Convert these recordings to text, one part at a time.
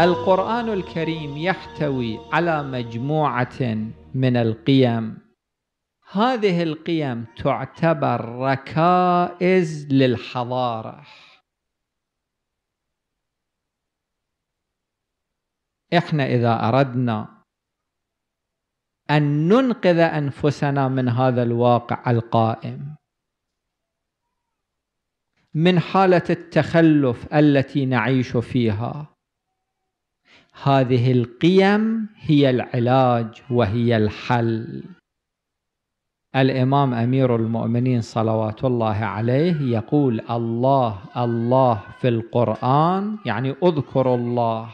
القرآن الكريم يحتوي على مجموعة من القيم هذه القيم تعتبر ركائز للحضارة احنا إذا أردنا أن ننقذ أنفسنا من هذا الواقع القائم من حالة التخلف التي نعيش فيها هذه القيم هي العلاج وهي الحل الإمام أمير المؤمنين صلوات الله عليه يقول الله الله في القرآن يعني اذكروا الله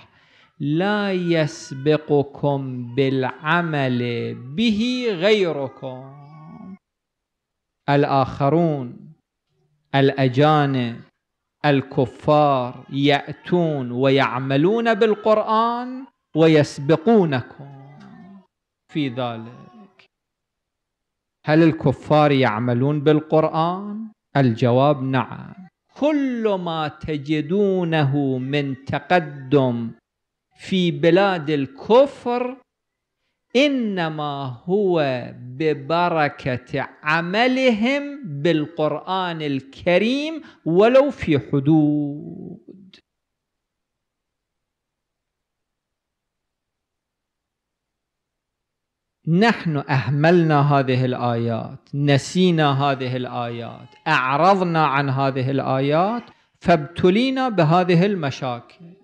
لا يسبقكم بالعمل به غيركم الآخرون الأجانب الكفار يأتون ويعملون بالقرآن ويسبقونكم في ذلك هل الكفار يعملون بالقرآن؟ الجواب نعم كل ما تجدونه من تقدم في بلاد الكفر انما هو ببركه عملهم بالقران الكريم ولو في حدود نحن اهملنا هذه الايات نسينا هذه الايات اعرضنا عن هذه الايات فابتلينا بهذه المشاكل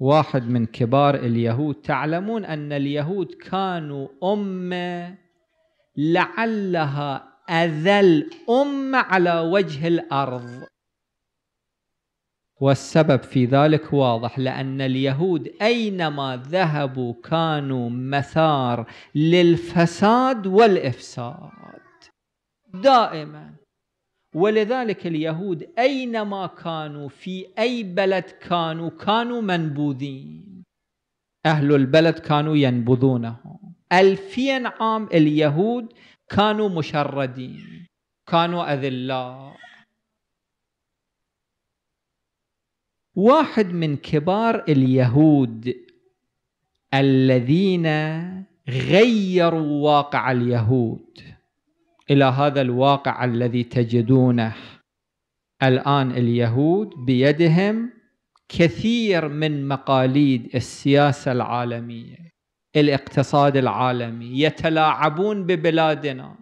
واحد من كبار اليهود تعلمون أن اليهود كانوا أمة لعلها أذل أمة على وجه الأرض والسبب في ذلك واضح لأن اليهود أينما ذهبوا كانوا مثار للفساد والإفساد دائما ولذلك اليهود أينما كانوا في أي بلد كانوا كانوا منبوذين أهل البلد كانوا ينبذونهم ألفين عام اليهود كانوا مشردين كانوا أذلاء واحد من كبار اليهود الذين غيروا واقع اليهود إلى هذا الواقع الذي تجدونه الآن اليهود بيدهم كثير من مقاليد السياسة العالمية الاقتصاد العالمي يتلاعبون ببلادنا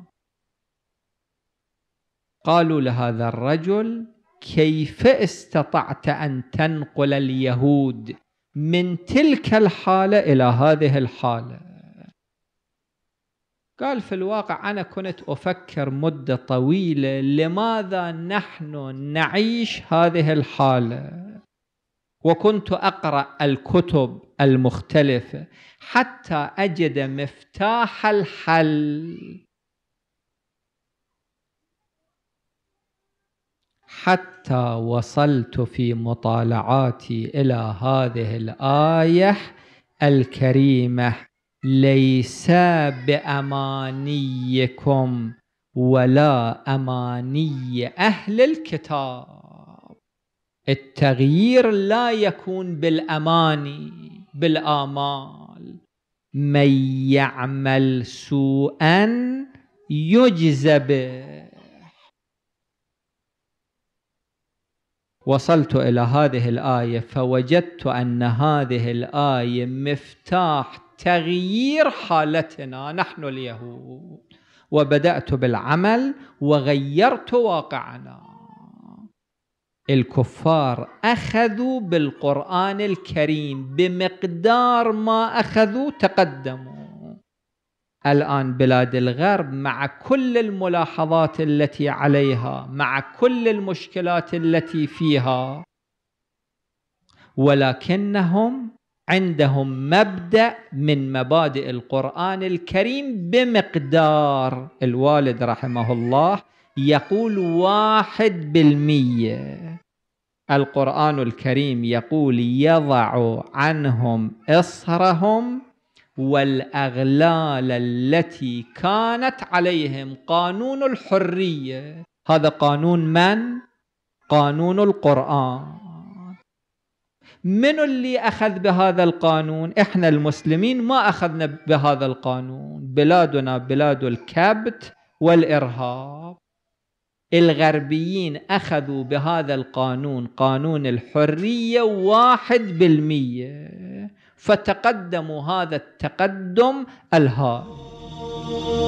قالوا لهذا الرجل كيف استطعت أن تنقل اليهود من تلك الحالة إلى هذه الحالة قال في الواقع أنا كنت أفكر مدة طويلة لماذا نحن نعيش هذه الحالة وكنت أقرأ الكتب المختلفة حتى أجد مفتاح الحل حتى وصلت في مطالعاتي إلى هذه الآية الكريمة ليس بأمانيكم ولا أماني أهل الكتاب التغيير لا يكون بالأماني بالآمال من يعمل سوءا يجزى به وصلت إلى هذه الآية فوجدت أن هذه الآية مفتاح تغيير حالتنا نحن اليهود وبدات بالعمل وغيرت واقعنا الكفار اخذوا بالقران الكريم بمقدار ما اخذوا تقدموا الان بلاد الغرب مع كل الملاحظات التي عليها مع كل المشكلات التي فيها ولكنهم عندهم مبدأ من مبادئ القرآن الكريم بمقدار الوالد رحمه الله يقول واحد بالمية القرآن الكريم يقول يضع عنهم إصرهم والأغلال التي كانت عليهم قانون الحرية هذا قانون من؟ قانون القرآن من اللي أخذ بهذا القانون إحنا المسلمين ما أخذنا بهذا القانون بلادنا بلاد الكبت والإرهاب الغربيين أخذوا بهذا القانون قانون الحرية واحد بالمية فتقدموا هذا التقدم الهائل